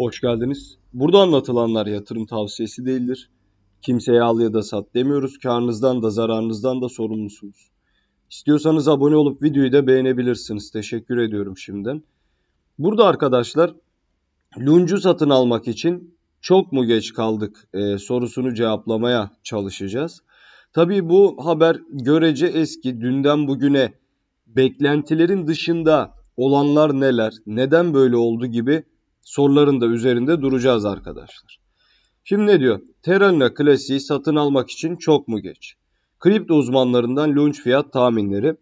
Hoş geldiniz. Burada anlatılanlar yatırım tavsiyesi değildir. Kimseye al ya da sat demiyoruz. Karnınızdan da zararınızdan da sorumlusunuz. İstiyorsanız abone olup videoyu da beğenebilirsiniz. Teşekkür ediyorum şimdiden. Burada arkadaşlar luncu satın almak için çok mu geç kaldık e, sorusunu cevaplamaya çalışacağız. Tabii bu haber görece eski dünden bugüne beklentilerin dışında olanlar neler, neden böyle oldu gibi soruların da üzerinde duracağız arkadaşlar. Şimdi ne diyor? Terranna klasiği satın almak için çok mu geç? Kripto uzmanlarından launch fiyat tahminleri.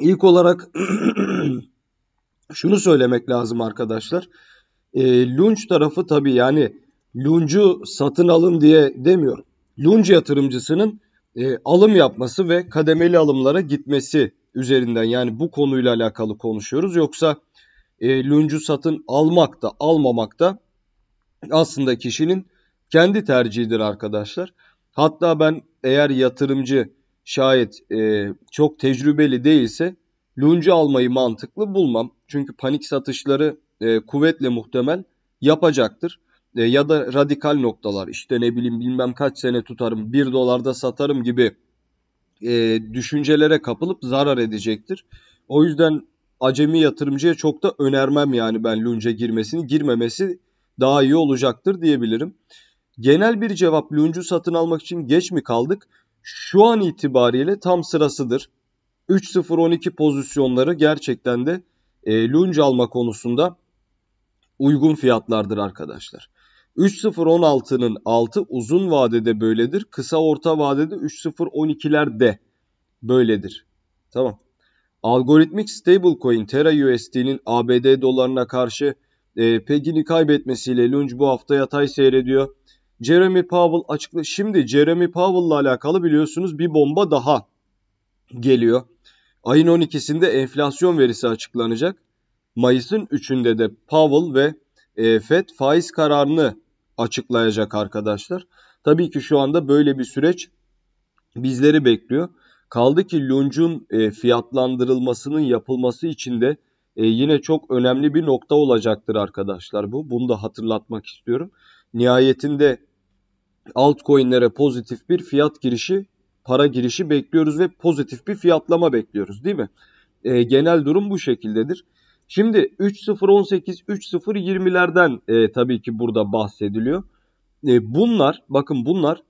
İlk olarak şunu söylemek lazım arkadaşlar. E, ee, launch tarafı tabii yani launchu satın alın diye demiyorum. Launch yatırımcısının e, alım yapması ve kademeli alımlara gitmesi üzerinden yani bu konuyla alakalı konuşuyoruz. Yoksa e, luncu satın almak da almamak da aslında kişinin kendi tercihidir arkadaşlar. Hatta ben eğer yatırımcı şayet e, çok tecrübeli değilse luncu almayı mantıklı bulmam. Çünkü panik satışları e, kuvvetle muhtemel yapacaktır. E, ya da radikal noktalar işte ne bileyim bilmem kaç sene tutarım 1 dolarda satarım gibi e, düşüncelere kapılıp zarar edecektir. O yüzden acemi yatırımcıya çok da önermem yani ben Lunge girmesini. Girmemesi daha iyi olacaktır diyebilirim. Genel bir cevap Lunge'u satın almak için geç mi kaldık? Şu an itibariyle tam sırasıdır. 3-0-12 pozisyonları gerçekten de e, Lunge alma konusunda uygun fiyatlardır arkadaşlar. 3.016'nın altı uzun vadede böyledir. Kısa orta vadede 3.012'ler de böyledir. Tamam. Algoritmik stablecoin Terra USD'nin ABD dolarına karşı e, pegini kaybetmesiyle Lunge bu hafta yatay seyrediyor. Jeremy Powell açıkla şimdi Jeremy Powell'la alakalı biliyorsunuz bir bomba daha geliyor. Ayın 12'sinde enflasyon verisi açıklanacak. Mayıs'ın 3'ünde de Powell ve e, Fed faiz kararını açıklayacak arkadaşlar. Tabii ki şu anda böyle bir süreç bizleri bekliyor. Kaldı ki Lunch'un e, fiyatlandırılmasının yapılması için de e, yine çok önemli bir nokta olacaktır arkadaşlar bu. Bunu da hatırlatmak istiyorum. Nihayetinde altcoin'lere pozitif bir fiyat girişi, para girişi bekliyoruz ve pozitif bir fiyatlama bekliyoruz değil mi? E, genel durum bu şekildedir. Şimdi 3.018, 3.020'lerden e, tabii ki burada bahsediliyor. E, bunlar, bakın bunlar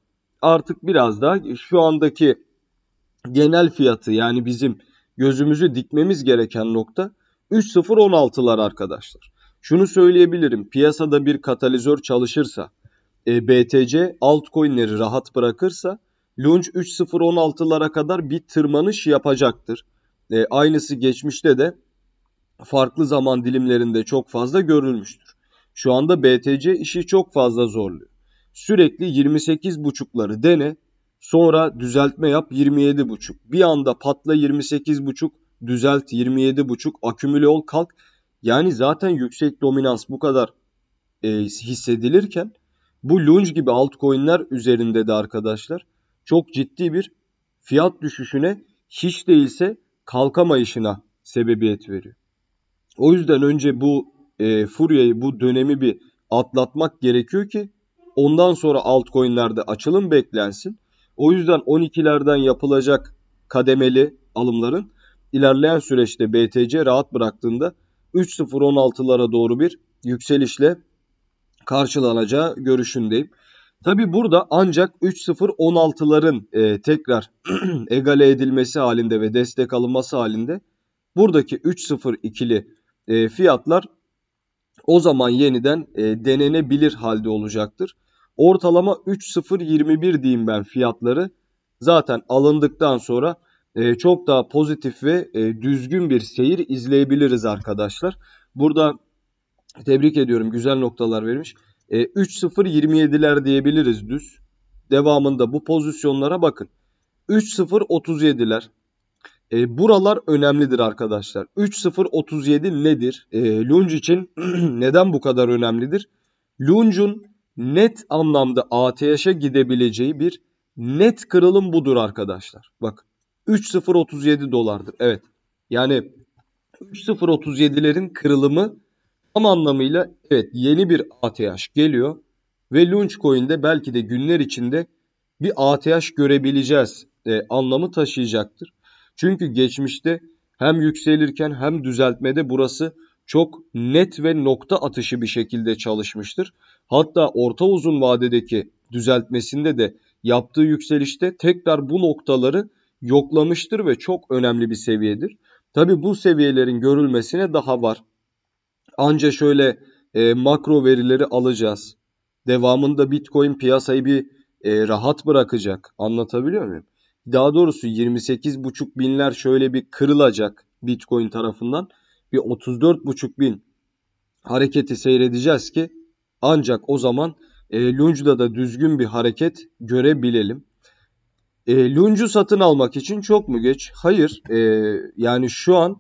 artık biraz daha şu andaki genel fiyatı yani bizim gözümüzü dikmemiz gereken nokta 3.016'lar arkadaşlar. Şunu söyleyebilirim piyasada bir katalizör çalışırsa e, BTC altcoin'leri rahat bırakırsa Launch 3.016'lara kadar bir tırmanış yapacaktır. E, aynısı geçmişte de farklı zaman dilimlerinde çok fazla görülmüştür. Şu anda BTC işi çok fazla zorluyor. Sürekli 28.5'ları dene, Sonra düzeltme yap 27,5. Bir anda patla 28,5, düzelt 27,5, akümüle ol kalk. Yani zaten yüksek dominans bu kadar e, hissedilirken bu Lunge gibi altcoin'ler üzerinde de arkadaşlar çok ciddi bir fiyat düşüşüne hiç değilse kalkamayışına sebebiyet veriyor. O yüzden önce bu e, furyayı, bu dönemi bir atlatmak gerekiyor ki ondan sonra altcoin'lerde açılım beklensin. O yüzden 12'lerden yapılacak kademeli alımların ilerleyen süreçte BTC rahat bıraktığında 3.016'lara doğru bir yükselişle karşılanacağı görüşündeyim. Tabi burada ancak 3.016'ların e, tekrar egale edilmesi halinde ve destek alınması halinde buradaki 3.02'li e, fiyatlar o zaman yeniden e, denenebilir halde olacaktır. Ortalama 3.021 diyeyim ben fiyatları. Zaten alındıktan sonra e, çok daha pozitif ve e, düzgün bir seyir izleyebiliriz arkadaşlar. Burada tebrik ediyorum güzel noktalar vermiş. E, 3.027'ler diyebiliriz düz. Devamında bu pozisyonlara bakın. 3.037'ler. E, buralar önemlidir arkadaşlar. 3.037 nedir? E, Lunge için neden bu kadar önemlidir? Lunge'un net anlamda ATH'e gidebileceği bir net kırılım budur arkadaşlar. Bak 3.037 dolardır. Evet. Yani 3.037'lerin kırılımı tam anlamıyla evet yeni bir ATH geliyor ve Launch Coin'de belki de günler içinde bir ATH görebileceğiz e, anlamı taşıyacaktır. Çünkü geçmişte hem yükselirken hem düzeltmede burası çok net ve nokta atışı bir şekilde çalışmıştır. Hatta orta uzun vadedeki düzeltmesinde de yaptığı yükselişte tekrar bu noktaları yoklamıştır ve çok önemli bir seviyedir. Tabi bu seviyelerin görülmesine daha var. Anca şöyle e, makro verileri alacağız. Devamında Bitcoin piyasayı bir e, rahat bırakacak. Anlatabiliyor muyum? Daha doğrusu 28,5 binler şöyle bir kırılacak Bitcoin tarafından. Bir 34,5 bin hareketi seyredeceğiz ki ancak o zaman e, Lunge'da da düzgün bir hareket görebilelim. E, Lunge'u satın almak için çok mu geç? Hayır. E, yani şu an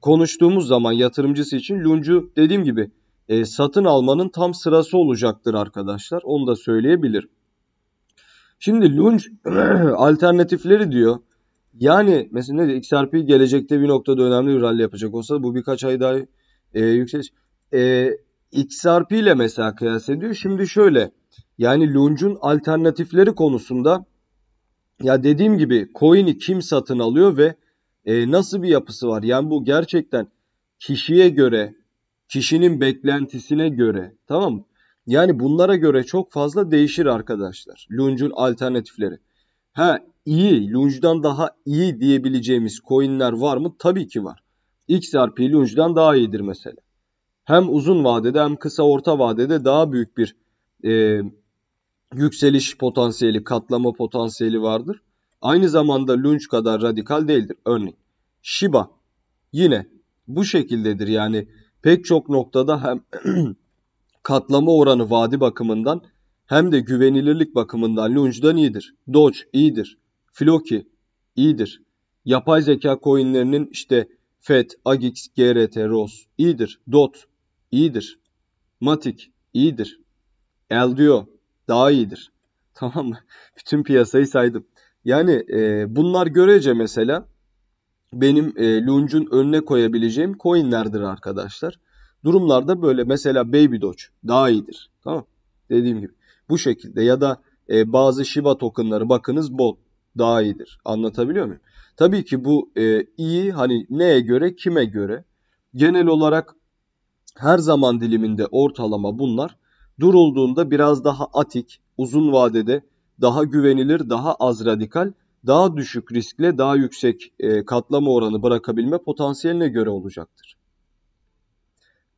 konuştuğumuz zaman yatırımcısı için Lunge'u dediğim gibi e, satın almanın tam sırası olacaktır arkadaşlar. Onu da söyleyebilirim. Şimdi Lunge alternatifleri diyor. Yani mesela ne diyor? XRP gelecekte bir noktada önemli bir rally yapacak olsa bu birkaç ay daha e, yükseliş. E, XRP ile mesela kıyas ediyor. Şimdi şöyle yani Lunge'un alternatifleri konusunda ya dediğim gibi coin'i kim satın alıyor ve e, nasıl bir yapısı var? Yani bu gerçekten kişiye göre, kişinin beklentisine göre tamam mı? Yani bunlara göre çok fazla değişir arkadaşlar. Lunge'un alternatifleri. Ha iyi, Lunge'dan daha iyi diyebileceğimiz coin'ler var mı? Tabii ki var. XRP Lunge'dan daha iyidir mesela hem uzun vadede hem kısa orta vadede daha büyük bir e, yükseliş potansiyeli, katlama potansiyeli vardır. Aynı zamanda Lunch kadar radikal değildir. Örneğin Shiba yine bu şekildedir. Yani pek çok noktada hem katlama oranı vadi bakımından hem de güvenilirlik bakımından Lunge'dan iyidir. Doge iyidir. Floki iyidir. Yapay zeka coinlerinin işte FED, AGIX, GRT, ROS iyidir. DOT iyidir. Matik iyidir. Eldio daha iyidir. Tamam mı? Bütün piyasayı saydım. Yani e, bunlar görece mesela benim e, Lunge'un önüne koyabileceğim coinlerdir arkadaşlar. Durumlarda böyle mesela Baby Doge daha iyidir. Tamam Dediğim gibi bu şekilde ya da e, bazı Shiba tokenları bakınız bol daha iyidir. Anlatabiliyor muyum? Tabii ki bu e, iyi hani neye göre kime göre genel olarak her zaman diliminde ortalama bunlar durulduğunda biraz daha atik, uzun vadede daha güvenilir, daha az radikal, daha düşük riskle daha yüksek e, katlama oranı bırakabilme potansiyeline göre olacaktır.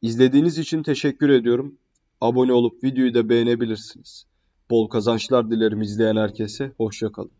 İzlediğiniz için teşekkür ediyorum. Abone olup videoyu da beğenebilirsiniz. Bol kazançlar dilerim izleyen herkese. Hoşçakalın.